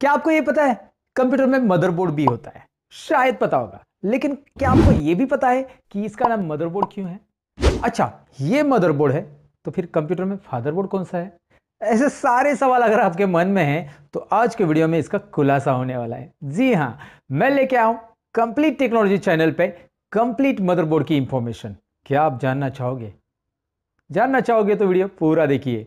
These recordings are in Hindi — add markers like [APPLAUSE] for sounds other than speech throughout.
क्या आपको ये पता है कंप्यूटर में मदरबोर्ड भी होता है शायद पता होगा लेकिन क्या आपको ये भी पता है कि इसका नाम मदरबोर्ड क्यों है अच्छा ये मदरबोर्ड है तो फिर कंप्यूटर में फादरबोर्ड कौन सा है ऐसे सारे सवाल अगर आपके मन में हैं तो आज के वीडियो में इसका खुलासा होने वाला है जी हाँ मैं लेके आऊं कंप्लीट टेक्नोलॉजी चैनल पे कंप्लीट मदरबोर्ड की इंफॉर्मेशन क्या आप जानना चाहोगे जानना चाहोगे तो वीडियो पूरा देखिए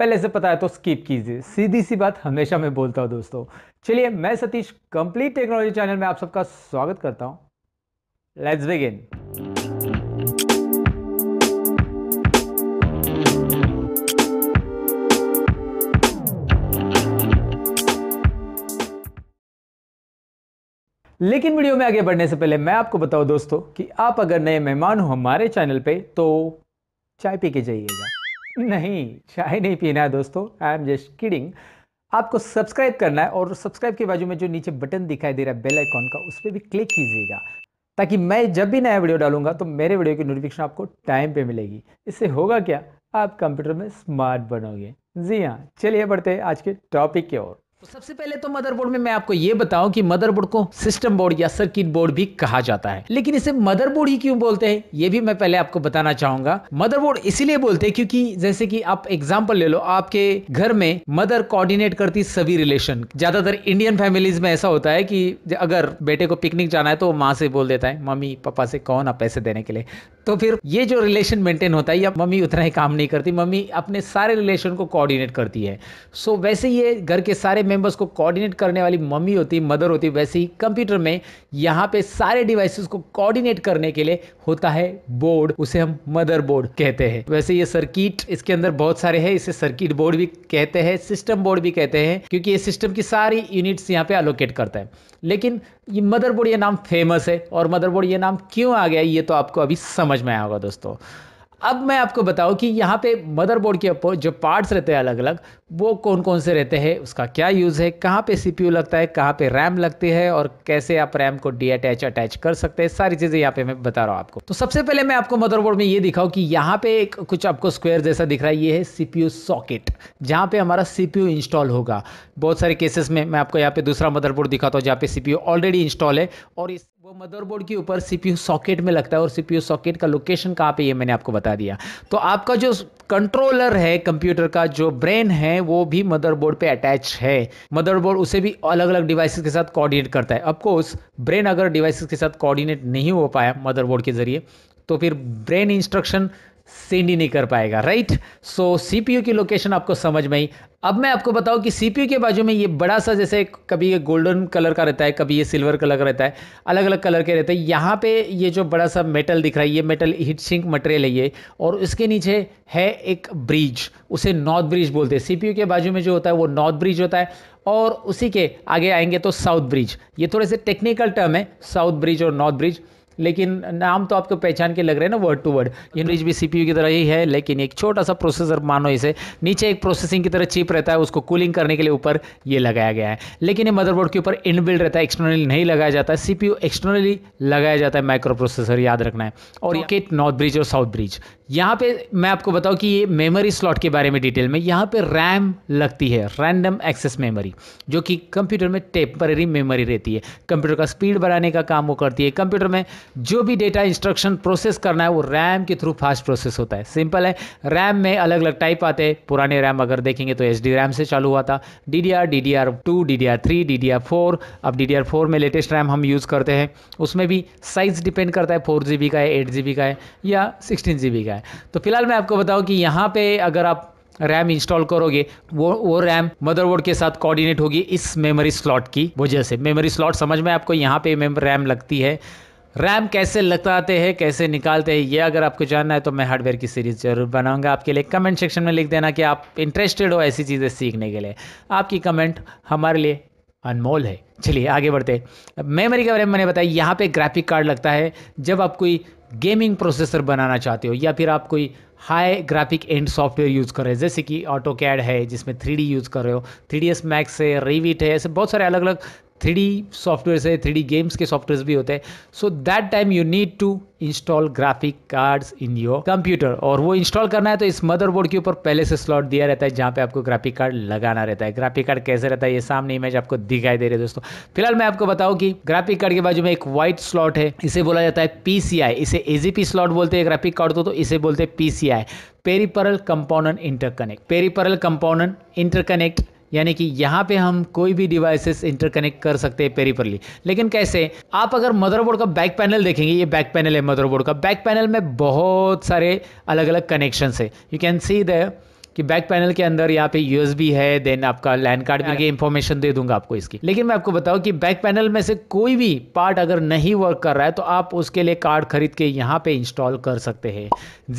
पहले से पता है तो स्किप कीजिए सीधी सी बात हमेशा मैं बोलता हूँ दोस्तों चलिए मैं सतीश कंप्लीट टेक्नोलॉजी चैनल में आप सबका स्वागत करता हूँ लेट्स बिगिन लेकिन वीडियो में आगे बढ़ने से पहले मैं आपको बताऊं दोस्तों कि आप अगर नए मेहमान हो हमारे चैनल पे तो चाय पी के जाइएगा नहीं चाय नहीं पीना है दोस्तों आई एम जस्ट किडिंग आपको सब्सक्राइब करना है और सब्सक्राइब के बाजू में जो नीचे बटन दिखाई दे रहा है बेल आइकॉन का उस पर भी क्लिक कीजिएगा ताकि मैं जब भी नया वीडियो डालूंगा तो मेरे वीडियो की नोटिफिकेशन आपको टाइम पे मिलेगी इससे होगा क्या आप कंप्यूटर में स्मार्ट बनोगे जी हाँ चलिए बढ़ते हैं आज के टॉपिक की ओर तो सबसे पहले तो मदरबोर्ड में मैं आपको ये बताऊं कि मदरबोर्ड को सिस्टम बोर्ड या सर्किट बोर्ड भी कहा जाता है लेकिन इसे मदरबोर्ड ही क्यों बोलते हैं ये भी मैं पहले आपको बताना चाहूंगा मदरबोर्ड इसीलिए बोलते हैं क्योंकि जैसे कि आप एग्जांपल ले लो आपके घर में मदर कोऑर्डिनेट करती सभी रिलेशन ज्यादातर इंडियन फैमिलीज में ऐसा होता है कि अगर बेटे को पिकनिक जाना है तो माँ से बोल देता है मम्मी पापा से कौन आप पैसे देने के लिए तो फिर ये जो रिलेशन मेंटेन होता है या मम्मी उतना ही काम नहीं करती मम्मी अपने सारे रिलेशन को कोऑर्डिनेट करती है सो वैसे ये घर के सारे मेंबर्स को कोऑर्डिनेट करने वाली मम्मी होती मदर होती वैसे ही कंप्यूटर में यहाँ पे सारे डिवाइसेस को कोऑर्डिनेट करने के लिए होता है बोर्ड उसे हम मदर बोर्ड कहते हैं वैसे ये सर्किट इसके अंदर बहुत सारे हैं इसे सर्किट बोर्ड भी कहते हैं सिस्टम बोर्ड भी कहते हैं क्योंकि ये सिस्टम की सारी यूनिट्स यहाँ पे अलोकेट करता है लेकिन ये मदरबोर्ड ये नाम फेमस है और मदरबोर्ड ये नाम क्यों आ गया ये तो आपको अभी समझ में आया होगा दोस्तों अब मैं आपको बताऊँ कि यहाँ पे मदरबोर्ड के ऊपर जो पार्ट्स रहते हैं अलग अलग वो कौन कौन से रहते हैं उसका क्या यूज़ है कहाँ पे सीपीयू लगता है कहाँ पे रैम लगती है और कैसे आप रैम को डी अटैच अटैच कर सकते हैं सारी चीज़ें यहाँ पे मैं बता रहा हूँ आपको तो सबसे पहले मैं आपको मदरबोर्ड में ये दिखाऊँ कि यहाँ पे एक कुछ आपको स्क्वेयर जैसा दिख रहा है ये है सी सॉकेट जहाँ पे हमारा सी इंस्टॉल होगा बहुत सारे केसेस में मैं आपको यहाँ पे दूसरा मदरबोर्ड दिखाता हूँ जहाँ पे सी ऑलरेडी इंस्टॉल है और इस वो मदरबोर्ड के ऊपर सीपीयू सॉकेट में लगता है और सीपीयू सॉकेट का लोकेशन कहाँ पे ये मैंने आपको बता दिया तो आपका जो कंट्रोलर है कंप्यूटर का जो ब्रेन है वो भी मदरबोर्ड पे अटैच है मदरबोर्ड उसे भी अलग अलग डिवाइसेस के साथ कोऑर्डिनेट करता है अफकोर्स ब्रेन अगर डिवाइसेस के साथ कोऑर्डिनेट नहीं हो पाया मदरबोर्ड के जरिए तो फिर ब्रेन इंस्ट्रक्शन सेंड ही नहीं कर पाएगा राइट सो सीपीयू की लोकेशन आपको समझ में ही अब मैं आपको बताऊं कि सीपीयू के बाजू में ये बड़ा सा जैसे कभी ये गोल्डन कलर का रहता है कभी ये सिल्वर कलर का रहता है अलग अलग कलर के रहते हैं यहाँ पे ये जो बड़ा सा मेटल दिख रहा है ये मेटल हीट सिंक मटेरियल है ये और उसके नीचे है एक ब्रिज उसे नॉर्थ ब्रिज बोलते हैं सी के बाजू में जो होता है वो नॉर्थ ब्रिज होता है और उसी के आगे आएंगे तो साउथ ब्रिज ये थोड़े से टेक्निकल टर्म है साउथ ब्रिज और नॉर्थ ब्रिज लेकिन नाम तो आपको पहचान के लग रहे हैं ना वर्ड टू वर्ड ये न्यूज भी सीपीयू की तरह ही है लेकिन एक छोटा सा प्रोसेसर मानो इसे नीचे एक प्रोसेसिंग की तरह चिप रहता है उसको कूलिंग करने के लिए ऊपर ये लगाया गया है लेकिन ये मदरबोर्ड के ऊपर इनबिल्ड रहता है एक्सटर्नली नहीं लगाया जाता है सीपीयू एक्सटर्नली लगाया जाता है माइक्रो प्रोसेसर याद रखना है और ये किट नॉर्थ ब्रिज और साउथ ब्रिज यहाँ पे मैं आपको बताऊँ कि ये मेमोरी स्लॉट के बारे में डिटेल में यहाँ पे रैम लगती है रैंडम एक्सेस मेमोरी जो कि कंप्यूटर में टेम्पररी मेमोरी रहती है कंप्यूटर का स्पीड बढ़ाने का काम वो करती है कंप्यूटर में जो भी डेटा इंस्ट्रक्शन प्रोसेस करना है वो रैम के थ्रू फास्ट प्रोसेस होता है सिंपल है रैम में अलग अलग टाइप आते हैं पुराने रैम अगर देखेंगे तो एच रैम से चालू हुआ था D D R D D R two D D R three D D R four अब डी डी आर फोर में लेटेस्ट रैम हम यूज़ करते हैं उसमें भी साइज़ डिपेंड करता है फोर जी बी का है एट जी बी का है या सिक्सटीन जी बी का है तो फिलहाल मैं आपको बताऊँ कि यहाँ पर अगर आप रैम इंस्टॉल करोगे वो वो रैम मदरबोर्ड के साथ कोऑर्डिनेट होगी इस मेमोरी स्लॉट की वजह से मेमोरी स्लॉट समझ में आपको यहाँ पे रैम लगती है रैम कैसे लगाते हैं कैसे निकालते हैं ये अगर आपको जानना है तो मैं हार्डवेयर की सीरीज़ जरूर बनाऊंगा आपके लिए कमेंट सेक्शन में लिख देना कि आप इंटरेस्टेड हो ऐसी चीज़ें सीखने के लिए आपकी कमेंट हमारे लिए अनमोल है चलिए आगे बढ़ते मेमोरी के बारे में मैंने बताया यहाँ पे ग्राफिक कार्ड लगता है जब आप कोई गेमिंग प्रोसेसर बनाना चाहते हो या फिर आप कोई high graphic end software use कर रहे हैं जैसे कि ऑटो कैड है जिसमें थ्री यूज़ कर रहे हो थ्री डी मैक्स है रेविट है ऐसे बहुत सारे अलग अलग थ्री सॉफ्टवेयर है थ्री गेम्स के सॉफ्टवेयर भी होते हैं so that time you need to install graphic cards in your computer और वो इंस्टॉल करना है तो इस मदरबोर्ड के ऊपर पहले से स्लॉट दिया रहता है जहाँ पे आपको ग्राफिक कार्ड लगाना रहता है ग्राफिक कार्ड कैसे रहता है ये सामने इमेज आपको दिखाई दे रही है दोस्तों फिलहाल मैं आपको बताऊं कि ग्राफिक कार्ड के बाजू में एक व्हाइट स्लॉट है इसे बोला जाता है पीसीआई इसे एजीपी स्लॉट बोलते हैं ग्राफिक कार्ड को तो इसे बोलते हैं PCI peripheral component interconnect peripheral component interconnect यानी कि यहाँ पे हम कोई भी डिवाइसेस इंटरकनेक्ट कर सकते हैं पेरीपरली लेकिन कैसे आप अगर मदरबोर्ड का बैक पैनल देखेंगे ये बैक पैनल है मदरबोर्ड का बैक पैनल में बहुत सारे अलग अलग कनेक्शन है यू कैन सी द कि बैक पैनल के अंदर यहाँ पे यूएसबी है देन आपका लैंड कार्ड भी इन्फॉर्मेशन दे दूंगा आपको इसकी लेकिन मैं आपको बताऊँ कि बैक पैनल में से कोई भी पार्ट अगर नहीं वर्क कर रहा है तो आप उसके लिए कार्ड खरीद के यहाँ पे इंस्टॉल कर सकते हैं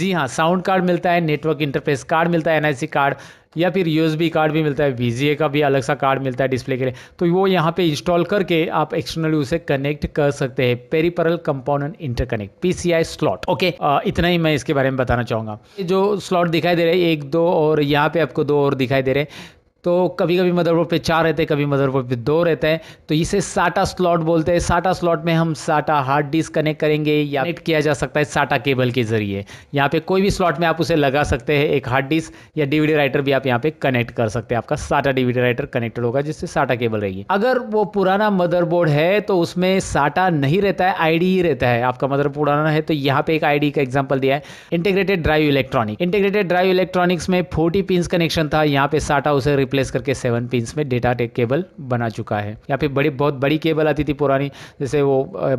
जी हाँ साउंड कार्ड मिलता है नेटवर्क इंटरफेस कार्ड मिलता है एनआईसी कार्ड या फिर यू कार्ड भी मिलता है वी का भी अलग सा कार्ड मिलता है डिस्प्ले के लिए तो वो यहाँ पे इंस्टॉल करके आप एक्सटर्नली उसे कनेक्ट कर सकते हैं peripheral component interconnect PCI slot okay इतना ही मैं इसके बारे में बताना चाहूँगा जो स्लॉट दिखाई दे रहे हैं एक दो और यहाँ पे आपको दो और दिखाई दे रहे हैं तो कभी कभी मदरबोर्ड पे चार रहते हैं कभी मदरबोर्ड पे दो रहते हैं तो इसे साटा स्लॉट बोलते हैं साटा स्लॉट में हम साटा हार्ड डिस्क कनेक्ट करेंगे या कनेक्ट किया जा सकता है साटा केबल के ज़रिए यहाँ पे कोई भी स्लॉट में आप उसे लगा सकते हैं एक हार्ड डिस्क या डीवीडी राइटर भी आप यहाँ पे कनेक्ट कर सकते हैं आपका साटा डीवीडी राइटर कनेक्टेड होगा जिससे साटा केबल रहेगी अगर वो पुराना मदरबोर्ड है तो उसमें साटा नहीं रहता है आई ही रहता है आपका मदर पुराना है तो यहाँ पे एक आई का एग्जाम्पल दिया है integrated drive electronic integrated drive electronics में फोर्टी पिन कनेक्शन था यहाँ पे साटा उसे रिप्लेस करके सेवन पिन में डेटा टेक केबल बना चुका है या फिर बड़ी बहुत बड़ी केबल आती थी पुरानी जैसे वो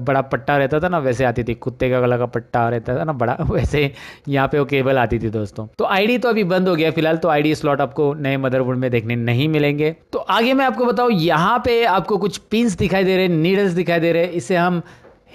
बड़ा पट्टा रहता था ना वैसे आती थी कुत्ते का गला का पट्टा रहता था ना बड़ा [LAUGHS] वैसे यहाँ पे वो केबल आती थी दोस्तों तो आई तो अभी बंद हो गया फिलहाल तो आई स्लॉट आपको नए मदरबोर्ड में देखने नहीं मिलेंगे तो आगे मैं आपको बताऊँ यहाँ पे आपको कुछ पिन्स दिखाई दे रहे हैं नीडल्स दिखाई दे रहे हैं इसे हम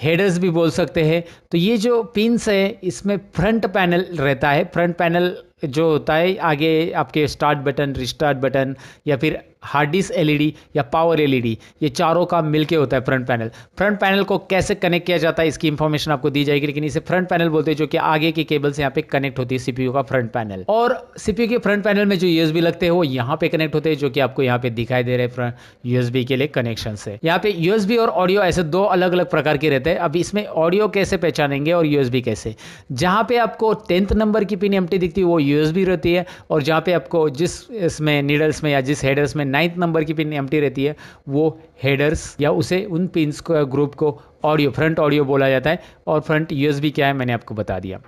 हेडर्स भी बोल सकते हैं तो ये जो पिन्स है इसमें फ्रंट पैनल रहता है फ्रंट पैनल जो होता है आगे आपके स्टार्ट बटन रिस्टार्ट बटन या फिर हार्ड डिस्क एलईडी या पावर एलईडी e ये चारों का मिलके होता है फ्रंट पैनल फ्रंट पैनल को कैसे कनेक्ट किया जाता है इसकी इंफॉर्मेशन आपको दी जाएगी लेकिन इसे फ्रंट पैनल बोलते हैं जो कि आगे के केबल से यहाँ पे कनेक्ट होती है सीपीयू का फ्रंट पैनल और सीपीयू के फ्रंट पैनल में जो यूएसबी लगते हैं वो यहाँ पे कनेक्ट होते हैं जो कि आपको यहाँ पे दिखाई दे रहे फ्रंट यूएसबी के लिए कनेक्शन से यहाँ पे यूएसबी और ऑडियो ऐसे दो अलग अलग प्रकार के रहते हैं अब इसमें ऑडियो कैसे पहचानेंगे और यूएसबी कैसे जहाँ पे आपको टेंथ नंबर की पिन एम दिखती है वो यू यूएसबी रहती है और जहाँ पे आपको जिस इसमें नीडल्स में या जिस हेडर्स में नाइन्थ नंबर की पिन एम्प्टी रहती है वो हेडर्स या उसे उन पिन को ग्रुप को ऑडियो फ्रंट ऑडियो बोला जाता है और फ्रंट यूएसबी क्या है मैंने आपको बता दिया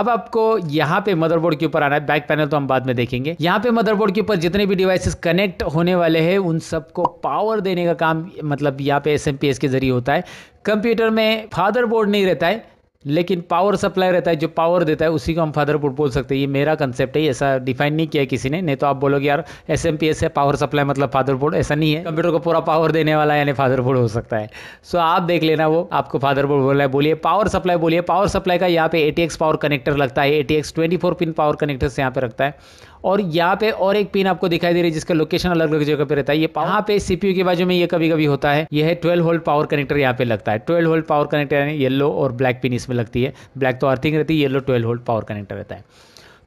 अब आपको यहाँ पे मदरबोर्ड के ऊपर आना है बैक पैनल तो हम बाद में देखेंगे यहाँ पे मदरबोर्ड के ऊपर जितने भी डिवाइसेस कनेक्ट होने वाले हैं उन सबको पावर देने का काम मतलब यहाँ पे एस के जरिए होता है कंप्यूटर में फादरबोर्ड नहीं रहता है लेकिन पावर सप्लाई रहता है जो पावर देता है उसी को हम फादरपुर बोल सकते हैं ये मेरा कंसेप्ट है ऐसा डिफाइन नहीं किया किसी ने नहीं तो आप बोलोगे यार एस एम पी एस है पावर सप्लाई मतलब फादरपुर ऐसा नहीं है कंप्यूटर को पूरा पावर देने वाला यानी फादरपुर हो सकता है सो आप देख लेना वो आपको फादरपुर बोलना है बोलिए पावर सप्लाई बोलिए पावर सप्लाई का यहाँ पे ए पावर कनेक्टर लगता है A T X twenty four pin power connector से यहाँ पे रखता है और यहाँ पे और एक पिन आपको दिखाई दे रही है जिसका लोकेशन अलग अलग जगह पे रहता है ये यहाँ पे सीपीयू के बाजू में ये कभी कभी होता है यह है ट्वेल्व होल्ड पावर कनेक्टर यहाँ पे लगता है ट्वेल्व होल्ड पावर कनेक्टर यानी येलो और ब्लैक पिन इसमें लगती है ब्लैक तो अर्थिंग रहती है yellow twelve volt power connector रहता है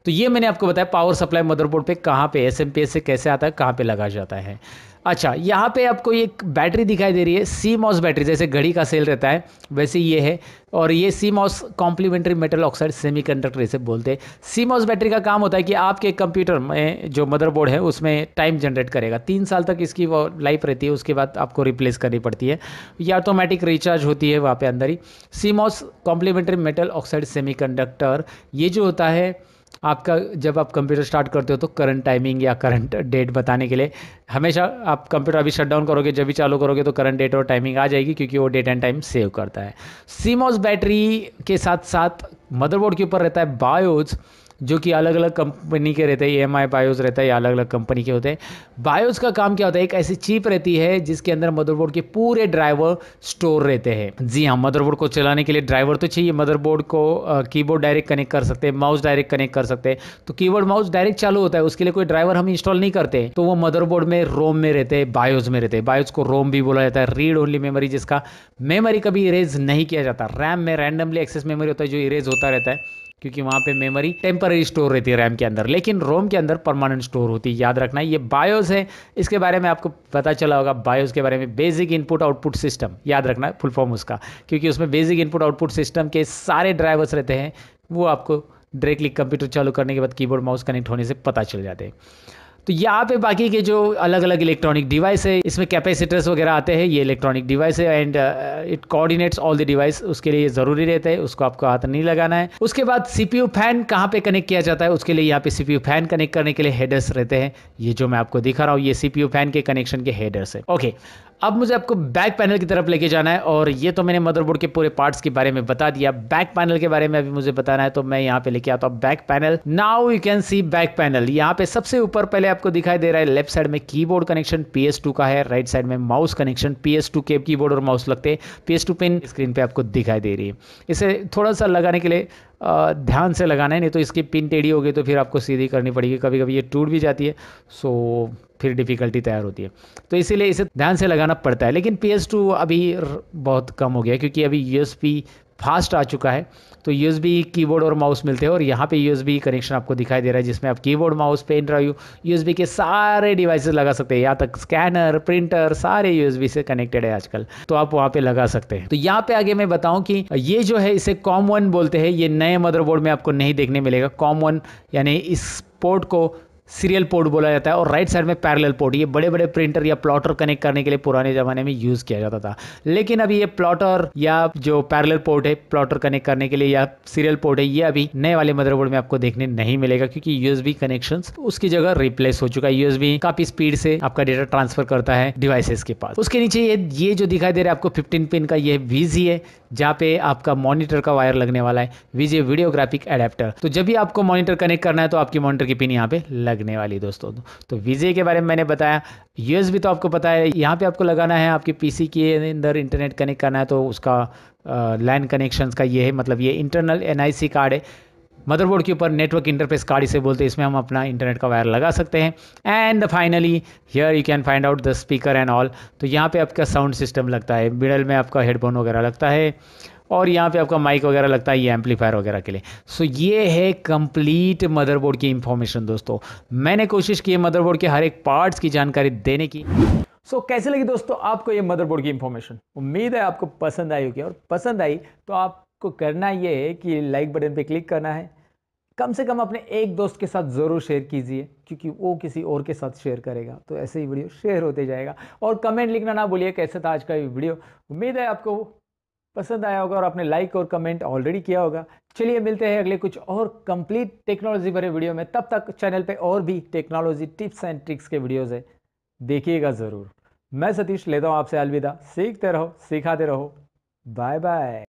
तो ये मैंने आपको बताया पावर सप्लाई मदरबोर्ड पे कहाँ पे एस से कैसे आता है कहाँ पे लगा जाता है अच्छा यहाँ पे आपको एक बैटरी दिखाई दे रही है सी मॉस बैटरी जैसे घड़ी का सेल रहता है वैसे ये है और ये CMOS complementary metal oxide semiconductor इसे बोलते हैं सी मॉस बैटरी का काम होता है कि आपके कंप्यूटर में जो मदरबोर्ड है उसमें टाइम जनरेट करेगा तीन साल तक इसकी वो लाइफ रहती है उसके बाद आपको रिप्लेस करनी पड़ती है या ऑटोमेटिक रिचार्ज होती है वहाँ पर अंदर ही CMOS complementary metal oxide semi ये जो होता है आपका जब आप कंप्यूटर स्टार्ट करते हो तो करंट टाइमिंग या करंट डेट बताने के लिए हमेशा आप कंप्यूटर अभी शट डाउन करोगे जब भी चालू करोगे तो करंट डेट और टाइमिंग आ जाएगी क्योंकि वो डेट एंड टाइम सेव करता है सीमोस बैटरी के साथ साथ मदरबोर्ड के ऊपर रहता है बायोज जो कि अलग अलग कंपनी के रहते हैं ई एम आई बायोज रहता है या अलग अलग कंपनी के होते हैं बायोज का काम क्या होता है एक ऐसी चिप रहती है जिसके अंदर मदरबोर्ड के पूरे ड्राइवर स्टोर रहते हैं जी हाँ मदरबोर्ड को चलाने के लिए ड्राइवर तो चाहिए मदरबोर्ड को कीबोर्ड डायरेक्ट कनेक्ट कर सकते हैं माउस डायरेक्ट कनेक्ट कर सकते हैं तो कीबोर्ड माउस डायरेक्ट चालू होता है उसके लिए कोई ड्राइवर हम इंस्टॉल नहीं करते तो वो मदरबोर्ड में रोम में रहते हैं बायोज में रहते हैं बायोज को रोम भी बोला जाता है रीड ओनली मेमोरी जिसका मेमोरी कभी इरेज नहीं किया जाता रैम में रैंडमली एक्सेस मेमोरी होता है जो इरेज होता रहता है क्योंकि वहाँ पे मेमोरी टेम्पररी स्टोर रहती है रैम के अंदर लेकिन रोम के अंदर परमानेंट स्टोर होती है याद रखना ये बायोस है इसके बारे में आपको पता चला होगा बायोस के बारे में बेसिक इनपुट आउटपुट सिस्टम याद रखना फुल फॉर्म उसका क्योंकि उसमें बेसिक इनपुट आउटपुट सिस्टम के सारे ड्राइवर्स रहते हैं वो आपको डायरेक्टली कंप्यूटर चालू करने के बाद कीबोर्ड माउस कनेक्ट होने से पता चल जाते हैं तो यहाँ पे बाकी के जो अलग अलग इलेक्ट्रॉनिक डिवाइस है इसमें कैपेसिटर्स वगैरह आते हैं ये इलेक्ट्रॉनिक डिवाइस है and it coordinates all the device उसके लिए ज़रूरी रहता है उसको आपको हाथ नहीं लगाना है उसके बाद सीपीयू फैन कहाँ पे कनेक्ट किया जाता है उसके लिए यहाँ पे सीपीयू फैन कनेक्ट करने के लिए हेडर्स रहते हैं ये जो मैं आपको दिखा रहा हूँ ये सीपीयू फैन के कनेक्शन के हेडर्स है ओके अब मुझे आपको बैक पैनल की तरफ लेके जाना है और ये तो मैंने मदरबोर्ड के पूरे पार्ट्स के बारे में बता दिया बैक पैनल के बारे में अभी मुझे बताना है तो मैं यहाँ पे लेके आता हूँ back panel now you can see back panel यहाँ पे सबसे ऊपर पहले आपको दिखाई दे रहा है लेफ्ट साइड में कीबोर्ड कनेक्शन PS2 का है राइट साइड में माउस कनेक्शन PS2 के कीबोर्ड और माउस लगते हैं PS2 पिन स्क्रीन पर आपको दिखाई दे रही है इसे थोड़ा सा लगाने के लिए ध्यान से लगाना है नहीं तो इसकी पिन टेढ़ी होगी तो फिर आपको सीधी करनी पड़ेगी कभी कभी ये टूट भी जाती है सो फिर डिफ़िकल्टी तैयार होती है तो इसीलिए इसे ध्यान से लगाना पड़ता है लेकिन पी अभी बहुत कम हो गया क्योंकि अभी यू फास्ट आ चुका है तो यू कीबोर्ड और माउस मिलते हैं और यहाँ पे यू कनेक्शन आपको दिखाई दे रहा है जिसमें आप keyboard mouse pen drive U के सारे डिवाइसेस लगा सकते हैं यहाँ तक स्कैनर प्रिंटर सारे यू से कनेक्टेड है आजकल तो आप वहाँ पे लगा सकते हैं तो यहाँ पे आगे मैं बताऊँ कि ये जो है इसे कॉम वन बोलते हैं ये नए मदरबोर्ड में आपको नहीं देखने मिलेगा कॉम वन यानी इस पोर्ट को सीरियल पोर्ट बोला जाता है और राइट साइड में पैरेलल पोर्ट ये बड़े बड़े प्रिंटर या प्लॉटर कनेक्ट करने के लिए पुराने ज़माने में यूज़ किया जाता था लेकिन अभी ये प्लॉटर या जो पैरेलल पोर्ट है प्लॉटर कनेक्ट करने के लिए या सीरियल पोर्ट है ये अभी नए वाले मदरबोर्ड में आपको देखने नहीं मिलेगा क्योंकि यूएसबी कनेक्शन उसकी जगह रिप्लेस हो चुका है यूएसबी काफी स्पीड से आपका डेटा ट्रांसफर करता है डिवाइसेस के पास उसके नीचे ये ये जो दिखाई दे रहा है आपको फिफ्टीन पिन का ये वीजी है जहाँ पे आपका मॉनिटर का वायर लगने वाला है वीजी वीडियोग्राफिक एडेप्टर तो जब भी आपको मॉनिटर कनेक्ट करना है तो आपकी मॉनिटर की पिन यहाँ पे लग लगने वाली दोस्तों तो वीजे के बारे में मैंने बताया यूएसबी तो आपको पता है यहाँ पे आपको लगाना है आपके पीसी के अंदर इंटरनेट कनेक्ट करना है तो उसका लाइन कनेक्शंस का ये है मतलब ये इंटरनल एनआईसी कार्ड है मदरबोर्ड के ऊपर नेटवर्क इंटरफेस कार्ड इसे बोलते हैं इसमें हम अपना इंटरनेट का वायर लगा सकते हैं and finally here you can find out the speaker and all तो यहाँ पे आपका साउंड सिस्टम लगता है मिडल में आपका हेडफोन वगैरह लगता है और यहाँ पे आपका माइक वगैरह लगता है ये एम्पलीफायर वगैरह के लिए सो so, ये है कंप्लीट मदरबोर्ड की इन्फॉर्मेशन दोस्तों मैंने कोशिश की है मदरबोर्ड के हर एक पार्ट्स की जानकारी देने की सो so, कैसे लगी दोस्तों आपको ये मदरबोर्ड की इन्फॉर्मेशन उम्मीद है आपको पसंद आई होगी और पसंद आई तो आपको करना ये है कि लाइक बटन पर क्लिक करना है कम से कम अपने एक दोस्त के साथ ज़रूर शेयर कीजिए क्योंकि वो किसी और के साथ शेयर करेगा तो ऐसे ही वीडियो शेयर होते जाएगा और कमेंट लिखना ना भूलिए कैसे था आज का ये वीडियो उम्मीद है आपको पसंद आया होगा और आपने लाइक और कमेंट ऑलरेडी किया होगा चलिए मिलते हैं अगले कुछ और कंप्लीट टेक्नोलॉजी भरे वीडियो में तब तक चैनल पे और भी टेक्नोलॉजी टिप्स एंड ट्रिक्स के वीडियोज़ है देखिएगा ज़रूर मैं सतीश लेता हूँ आपसे अलविदा सीखते रहो सिखाते रहो बाय बाय